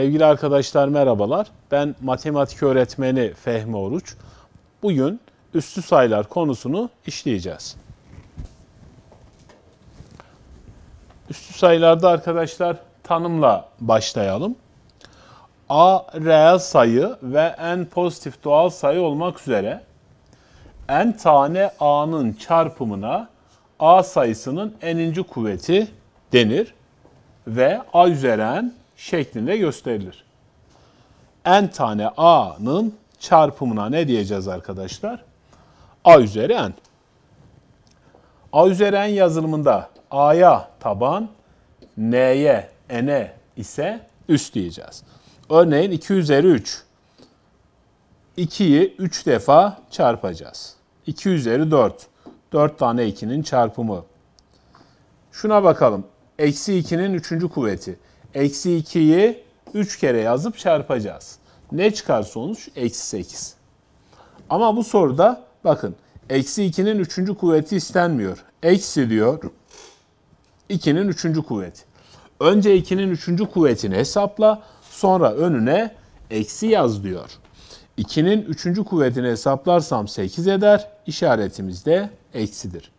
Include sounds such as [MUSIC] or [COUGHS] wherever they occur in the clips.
Sevgili arkadaşlar merhabalar. Ben matematik öğretmeni Fehmi Oruç. Bugün üstü sayılar konusunu işleyeceğiz. Üstü sayılarda arkadaşlar tanımla başlayalım. A reel sayı ve n pozitif doğal sayı olmak üzere n tane a'nın çarpımına a sayısının n'inci kuvveti denir ve a üzeri n şeklinde gösterilir. N tane A'nın çarpımına ne diyeceğiz arkadaşlar? A üzeri N. A üzeri N yazılımında A'ya taban, N'ye, N'e ise üst diyeceğiz. Örneğin 2 üzeri 3. 2'yi 3 defa çarpacağız. 2 üzeri 4. 4 tane 2'nin çarpımı. Şuna bakalım. Eksi 2'nin 3. kuvveti. Eksi 2'yi 3 kere yazıp çarpacağız. Ne çıkar sonuç? Eksi 8. Ama bu soruda bakın eksi 2'nin 3. kuvveti istenmiyor. Eksi diyor 2'nin 3. kuvveti. Önce 2'nin 3. kuvvetini hesapla sonra önüne eksi yaz diyor. 2'nin 3. kuvvetini hesaplarsam 8 eder. İşaretimiz de eksidir.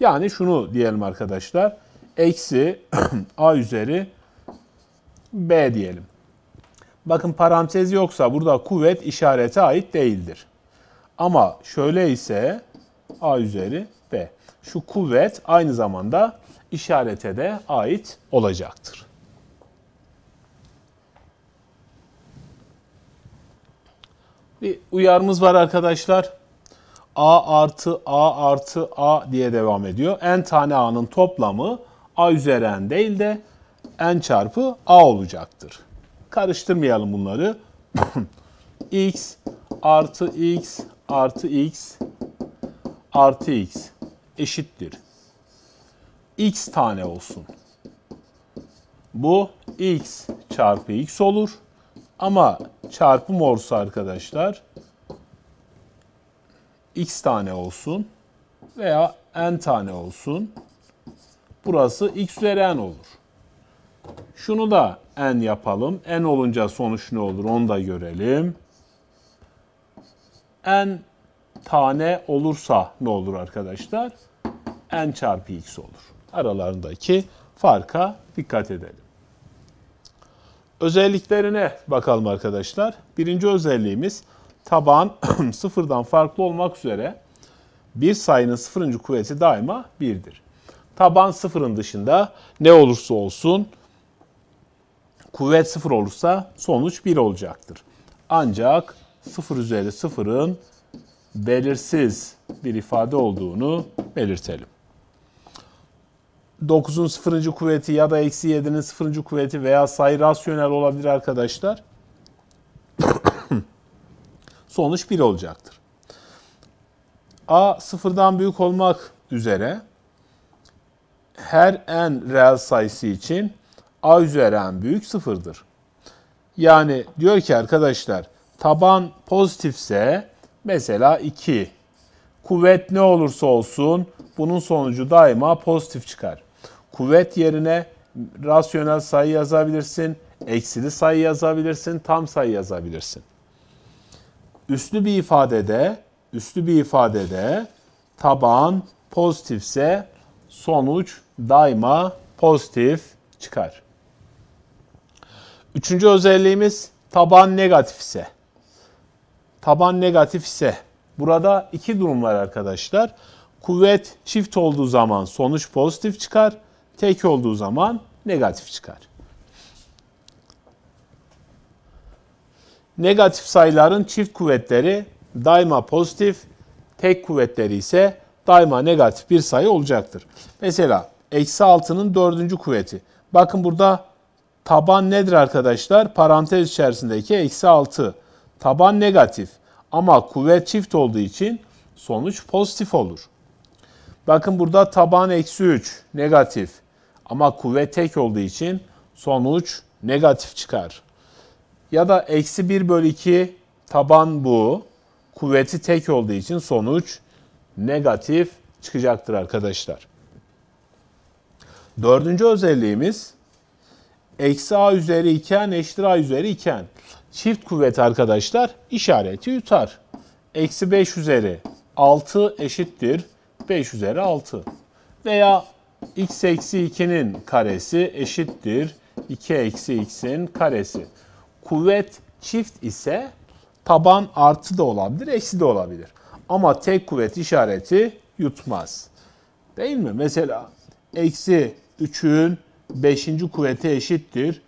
Yani şunu diyelim arkadaşlar. Eksi [CLEARS THROAT] a üzeri B diyelim. Bakın parantez yoksa burada kuvvet işarete ait değildir. Ama şöyle ise A üzeri B. Şu kuvvet aynı zamanda işarete de ait olacaktır. Bir uyarımız var arkadaşlar. A artı A artı A diye devam ediyor. N tane A'nın toplamı A üzeri N değil de n çarpı a olacaktır. Karıştırmayalım bunları. [CLEARS THROAT] x artı x artı x artı x eşittir. x tane olsun. Bu x çarpı x olur. Ama çarpım olsa arkadaşlar x tane olsun veya n tane olsun. Burası x üzeri n olur. Şunu da n yapalım. n olunca sonuç ne olur onu da görelim. n tane olursa ne olur arkadaşlar? n çarpı x olur. Aralarındaki farka dikkat edelim. Özelliklerine bakalım arkadaşlar. Birinci özelliğimiz taban [CLEARS THROAT] sıfırdan farklı olmak üzere bir sayının sıfırıncı kuvveti daima birdir. Taban sıfırın dışında ne olursa olsun kuvvet 0 olursa sonuç 1 olacaktır. Ancak 0 üzeri 0'ın belirsiz bir ifade olduğunu belirtelim. 9'un 0. kuvveti ya da eksi 7'nin 0. kuvveti veya sayı rasyonel olabilir arkadaşlar. [COUGHS] Sonuç 1 olacaktır. A sıfırdan büyük olmak üzere her n reel sayısı için a üzeri n büyük sıfırdır. Yani diyor ki arkadaşlar taban pozitifse mesela 2. Kuvvet ne olursa olsun bunun sonucu daima pozitif çıkar. Kuvvet yerine rasyonel sayı yazabilirsin, eksili sayı yazabilirsin, tam sayı yazabilirsin. Üstlü bir ifadede, üstlü bir ifadede taban pozitifse sonuç daima pozitif çıkar. Üçüncü özelliğimiz taban negatif ise. Taban negatif ise. Burada iki durum var arkadaşlar. Kuvvet çift olduğu zaman sonuç pozitif çıkar. Tek olduğu zaman negatif çıkar. Negatif sayıların çift kuvvetleri daima pozitif, tek kuvvetleri ise daima negatif bir sayı olacaktır. Mesela eksi 6'nın dördüncü kuvveti. Bakın burada Taban nedir arkadaşlar? Parantez içerisindeki eksi 6. Taban negatif ama kuvvet çift olduğu için sonuç pozitif olur. Bakın burada taban eksi 3 negatif ama kuvvet tek olduğu için sonuç negatif çıkar. Ya da eksi 1 bölü 2 taban bu. Kuvveti tek olduğu için sonuç negatif çıkacaktır arkadaşlar. Dördüncü özelliğimiz eksi a üzeri iken n eşittir a üzeri iken Çift kuvvet arkadaşlar işareti yutar. Eksi 5 üzeri 6 eşittir 5 üzeri 6. Veya x eksi 2'nin karesi eşittir 2 eksi x'in karesi. Kuvvet çift ise taban artı da olabilir, eksi de olabilir. Ama tek kuvvet işareti yutmaz. Değil mi? Mesela eksi 3'ün 5. kuvveti eşittir.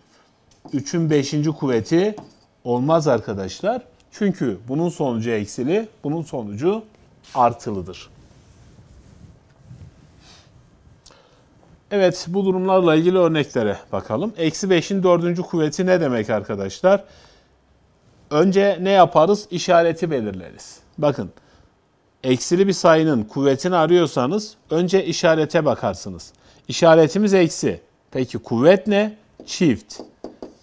3'ün 5. kuvveti olmaz arkadaşlar. Çünkü bunun sonucu eksili, bunun sonucu artılıdır. Evet bu durumlarla ilgili örneklere bakalım. Eksi 5'in 4. kuvveti ne demek arkadaşlar? Önce ne yaparız? İşareti belirleriz. Bakın eksili bir sayının kuvvetini arıyorsanız önce işarete bakarsınız. İşaretimiz eksi. Peki kuvvet ne? Çift.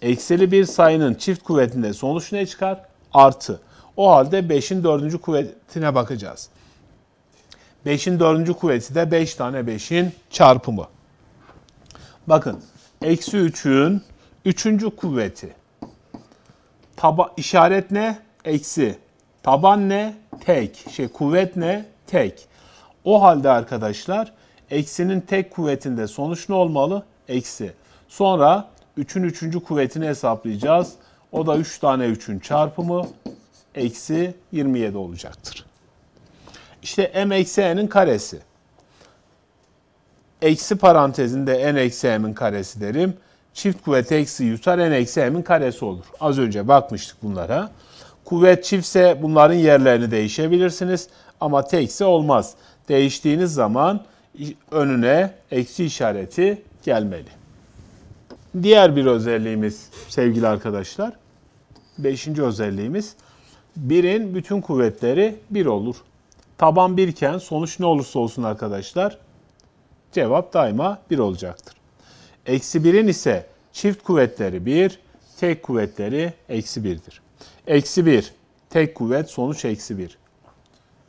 Eksili bir sayının çift kuvvetinde sonuç ne çıkar? Artı. O halde 5'in 4. kuvvetine bakacağız. 5'in 4. kuvveti de 5 tane 5'in çarpımı. Bakın eksi 3'ün 3. kuvveti. Taba işaret ne? Eksi. Taban ne? Tek. Şey kuvvet ne? Tek. O halde arkadaşlar eksinin tek kuvvetinde sonuç ne olmalı? eksi. Sonra 3'ün 3. kuvvetini hesaplayacağız. O da 3 tane 3'ün çarpımı eksi 27 olacaktır. İşte m eksi n'in karesi. Eksi parantezinde n eksi m'in karesi derim. Çift kuvvet eksi yutar n eksi m'in karesi olur. Az önce bakmıştık bunlara. Kuvvet çiftse bunların yerlerini değişebilirsiniz. Ama tekse olmaz. Değiştiğiniz zaman önüne eksi işareti gelmeli. Diğer bir özelliğimiz sevgili arkadaşlar, beşinci özelliğimiz birin bütün kuvvetleri bir olur. Taban birken sonuç ne olursa olsun arkadaşlar cevap daima bir olacaktır. Eksi birin ise çift kuvvetleri bir, tek kuvvetleri eksi birdir. Eksi bir, tek kuvvet sonuç eksi bir.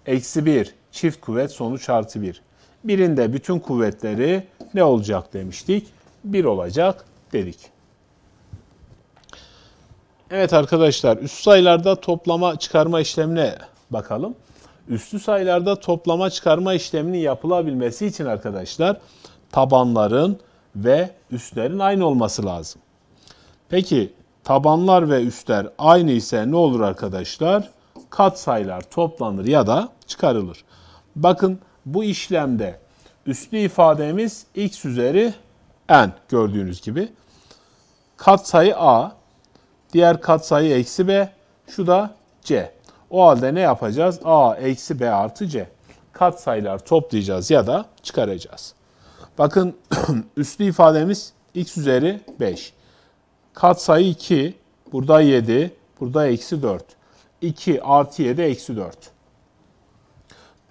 Eksi bir, çift kuvvet sonuç artı bir birinde bütün kuvvetleri ne olacak demiştik? bir olacak dedik. Evet arkadaşlar üst sayılarda toplama çıkarma işlemine bakalım. Üstü sayılarda toplama çıkarma işleminin yapılabilmesi için arkadaşlar tabanların ve üstlerin aynı olması lazım. Peki tabanlar ve üstler aynı ise ne olur arkadaşlar? Kat sayılar toplanır ya da çıkarılır. Bakın bu işlemde üslü ifademiz x üzeri n gördüğünüz gibi. Katsayı a, diğer katsayı eksi b, şu da c. O halde ne yapacağız? a eksi b artı c. Katsayılar toplayacağız ya da çıkaracağız. Bakın [CLEARS THROAT] üslü ifademiz x üzeri 5. Katsayı 2, burada 7, burada eksi 4. 2 artı 7 eksi 4.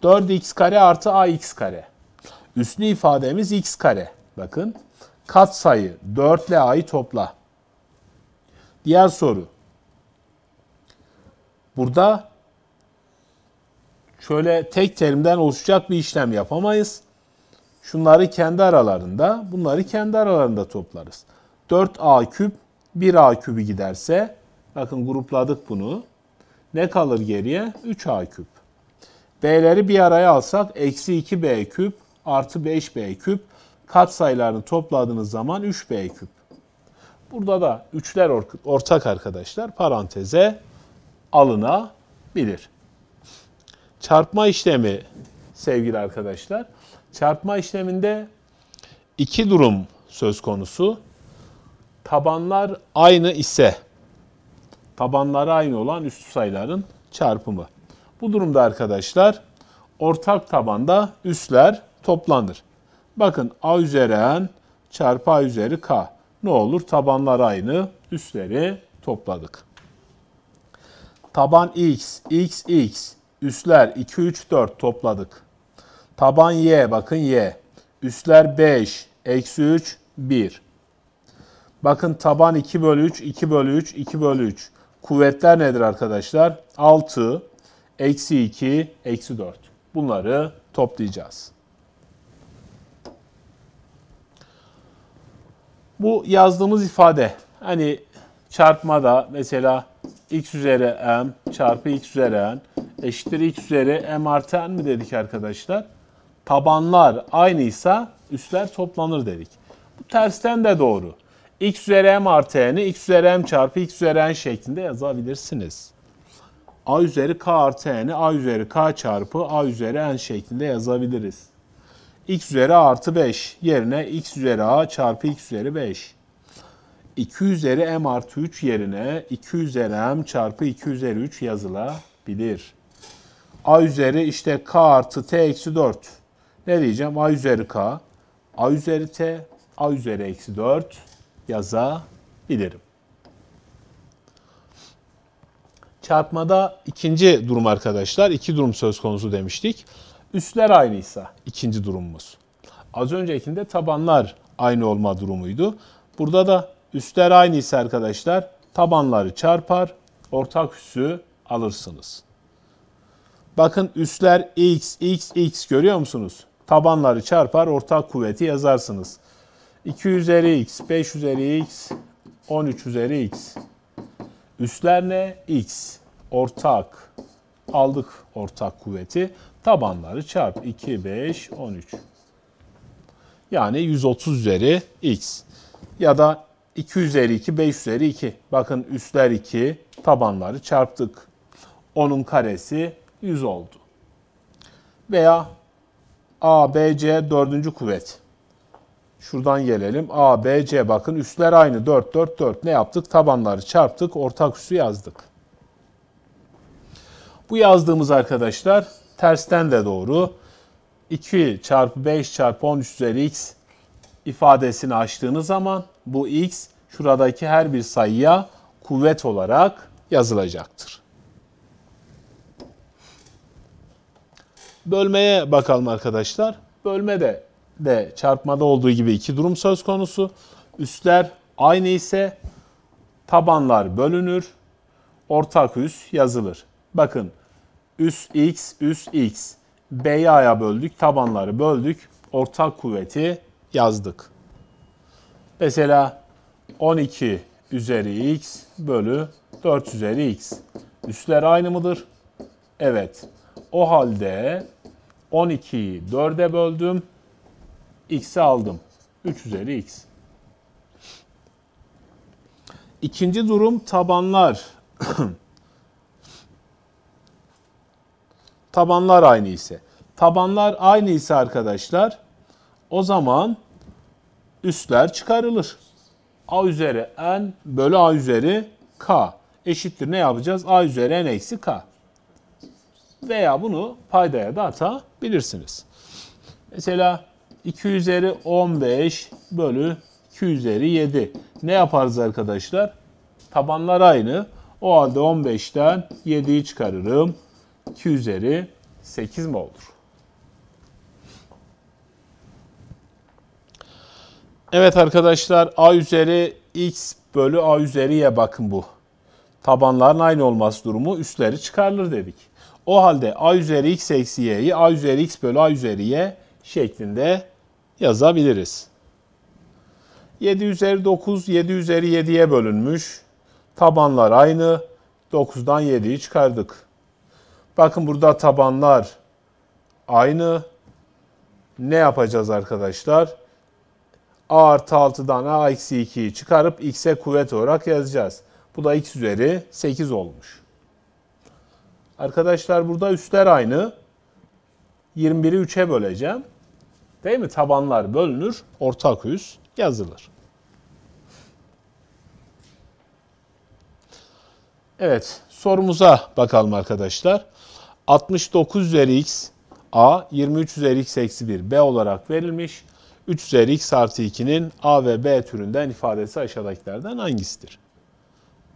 4x kare artı ax kare. Üslü ifademiz x kare. Bakın katsayı 4 ile a'yı topla. Diğer soru. Burada şöyle tek terimden oluşacak bir işlem yapamayız. Şunları kendi aralarında, bunları kendi aralarında toplarız. 4a küp 1a kübü giderse, bakın grupladık bunu. Ne kalır geriye? 3a küp. B'leri bir araya alsak eksi 2B küp artı 5B küp kat sayılarını topladığınız zaman 3B küp. Burada da üçler ortak arkadaşlar paranteze alınabilir. Çarpma işlemi sevgili arkadaşlar. Çarpma işleminde iki durum söz konusu. Tabanlar aynı ise tabanları aynı olan üst sayıların çarpımı. Bu durumda arkadaşlar ortak tabanda üsler toplanır. Bakın A üzeri N çarpı A üzeri K. Ne olur? Tabanlar aynı. Üsleri topladık. Taban X, X, X. Üsler 2, 3, 4 topladık. Taban Y, bakın Y. Üsler 5, eksi 3, 1. Bakın taban 2 bölü 3, 2 bölü 3, 2 bölü 3. Kuvvetler nedir arkadaşlar? 6, eksi 2, eksi 4. Bunları toplayacağız. Bu yazdığımız ifade hani çarpmada mesela x üzeri m çarpı x üzeri n eşittir x üzeri m artı n mi dedik arkadaşlar? Tabanlar aynıysa üstler toplanır dedik. Bu tersten de doğru. x üzeri m artı n'i x üzeri m çarpı x üzeri n şeklinde yazabilirsiniz a üzeri k artı n'i a üzeri k çarpı a üzeri n şeklinde yazabiliriz. x üzeri artı 5 yerine x üzeri a çarpı x üzeri 5. 2 üzeri m artı 3 yerine 2 üzeri m çarpı 2 üzeri 3 yazılabilir. a üzeri işte k artı t eksi 4. Ne diyeceğim? a üzeri k, a üzeri t, a üzeri eksi 4 yazabilirim. Çarpmada ikinci durum arkadaşlar. iki durum söz konusu demiştik. Üstler aynıysa ikinci durumumuz. Az öncekinde tabanlar aynı olma durumuydu. Burada da üstler aynıysa arkadaşlar tabanları çarpar, ortak üssü alırsınız. Bakın üstler x, x, x görüyor musunuz? Tabanları çarpar, ortak kuvveti yazarsınız. 2 üzeri x, 5 üzeri x, 13 üzeri x. Üstler X. Ortak. Aldık ortak kuvveti. Tabanları çarp. 2, 5, 13. Yani 130 üzeri x. Ya da 2 üzeri 2, 5 üzeri 2. Bakın üstler 2, tabanları çarptık. Onun karesi 100 oldu. Veya A, B, C dördüncü kuvvet. Şuradan gelelim. A, B, C bakın üstler aynı. 4, 4, 4 ne yaptık? Tabanları çarptık. Ortak üssü yazdık. Bu yazdığımız arkadaşlar tersten de doğru. 2 çarpı 5 çarpı 10 üzeri x ifadesini açtığınız zaman bu x şuradaki her bir sayıya kuvvet olarak yazılacaktır. Bölmeye bakalım arkadaşlar. Bölme de de çarpmada olduğu gibi iki durum söz konusu. Üstler aynı ise tabanlar bölünür, ortak üs yazılır. Bakın üs x, üs x. ba'ya böldük, tabanları böldük, ortak kuvveti yazdık. Mesela 12 üzeri x bölü 4 üzeri x. Üstler aynı mıdır? Evet. O halde 12'yi 4'e böldüm x'i aldım. 3 üzeri x. İkinci durum tabanlar. [CLEARS THROAT] tabanlar aynı ise. Tabanlar aynı ise arkadaşlar o zaman üstler çıkarılır. A üzeri n bölü a üzeri k eşittir ne yapacağız? A üzeri n eksi k. Veya bunu paydaya da atabilirsiniz. Mesela 2 üzeri 15 bölü 2 üzeri 7. Ne yaparız arkadaşlar? Tabanlar aynı. O halde 15'ten 7'yi çıkarırım. 2 üzeri 8 mi olur? Evet arkadaşlar a üzeri x bölü a üzeri y. bakın bu. Tabanların aynı olması durumu üstleri çıkarılır dedik. O halde a üzeri x eksi y'yi a üzeri x bölü a üzeri y şeklinde yazabiliriz. 7 üzeri 9, 7 üzeri 7'ye bölünmüş. Tabanlar aynı. 9'dan 7'yi çıkardık. Bakın burada tabanlar aynı. Ne yapacağız arkadaşlar? A artı 6'dan A eksi 2'yi çıkarıp X'e kuvvet olarak yazacağız. Bu da X üzeri 8 olmuş. Arkadaşlar burada üstler aynı. 21'i 3'e böleceğim. Değil mi? Tabanlar bölünür, ortak yüz yazılır. Evet, sorumuza bakalım arkadaşlar. 69 üzeri x a 23 üzeri x eksi 1 b olarak verilmiş. 3 üzeri x artı 2'nin a ve b türünden ifadesi aşağıdakilerden hangisidir?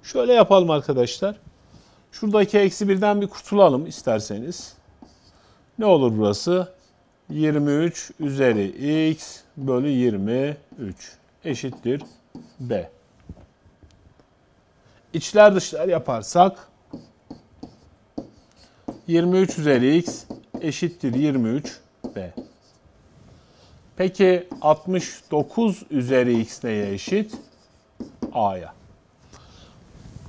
Şöyle yapalım arkadaşlar. Şuradaki eksi 1'den bir kurtulalım isterseniz. Ne olur burası? 23 üzeri x bölü 23 eşittir b. İçler dışlar yaparsak 23 üzeri x eşittir 23 b. Peki 69 üzeri x neye eşit? a'ya.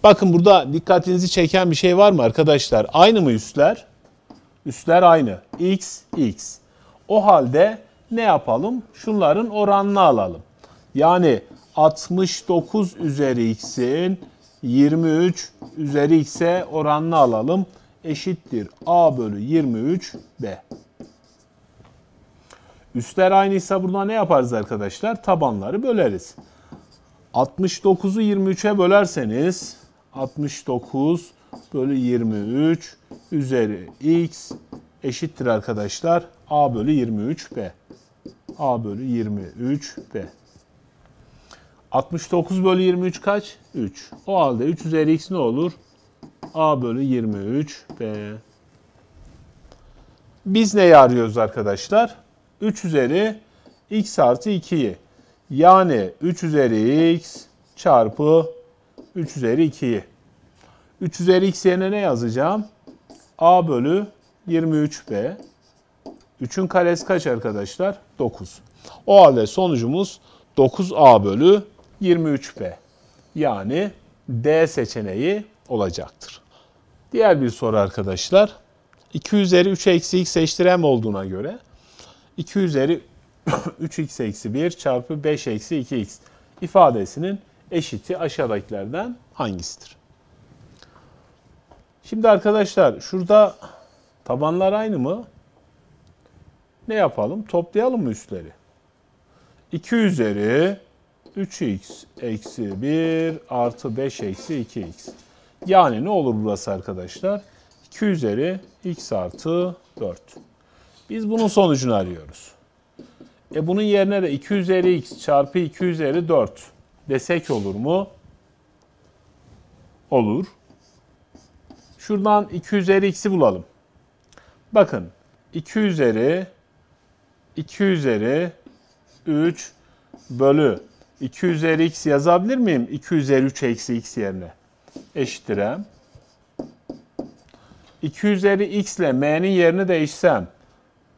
Bakın burada dikkatinizi çeken bir şey var mı arkadaşlar? Aynı mı üstler? Üstler aynı. x, x. O halde ne yapalım? Şunların oranını alalım. Yani 69 üzeri x'in 23 üzeri x'e oranını alalım. Eşittir a bölü 23 b. Üstler aynıysa burada ne yaparız arkadaşlar? Tabanları böleriz. 69'u 23'e bölerseniz 69 bölü 23 üzeri x eşittir arkadaşlar A bölü 23B. A bölü 23B. 69 bölü 23 kaç? 3. O halde 3 üzeri x ne olur? A bölü 23B. Biz neyi arıyoruz arkadaşlar? 3 üzeri x artı 2'yi. Yani 3 üzeri x çarpı 3 üzeri 2'yi. 3 üzeri x yerine ne yazacağım? A bölü 23B. 3'ün karesi kaç arkadaşlar? 9. O halde sonucumuz 9A bölü 23B. Yani D seçeneği olacaktır. Diğer bir soru arkadaşlar. 2 üzeri 3 eksi x eşittir olduğuna göre 2 üzeri 3x [COUGHS] eksi 1 çarpı 5 eksi 2x ifadesinin eşiti aşağıdakilerden hangisidir? Şimdi arkadaşlar şurada Tabanlar aynı mı? Ne yapalım? Toplayalım mı üstleri? 2 üzeri 3x eksi 1 artı 5 eksi 2x. Yani ne olur burası arkadaşlar? 2 üzeri x artı 4. Biz bunun sonucunu arıyoruz. E bunun yerine de 2 üzeri x çarpı 2 üzeri 4 desek olur mu? Olur. Şuradan 2 üzeri x'i bulalım. Bakın 2 üzeri 2 üzeri 3 bölü 2 üzeri x yazabilir miyim? 2 üzeri 3 eksi x yerine eşittire. 2 üzeri x ile m'nin yerini değişsem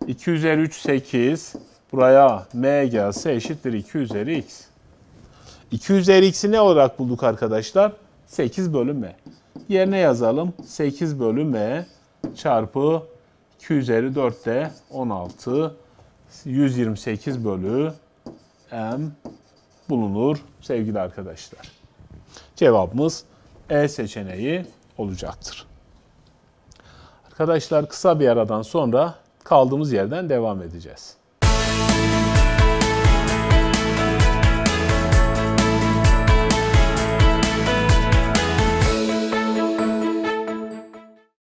2 üzeri 3 8 buraya m gelse eşittir 2 üzeri x. 2 üzeri x'i ne olarak bulduk arkadaşlar? 8 bölü m. Yerine yazalım. 8 bölü m çarpı 2 üzeri 4 de 16 128 bölü m bulunur sevgili arkadaşlar. Cevabımız E seçeneği olacaktır. Arkadaşlar kısa bir aradan sonra kaldığımız yerden devam edeceğiz.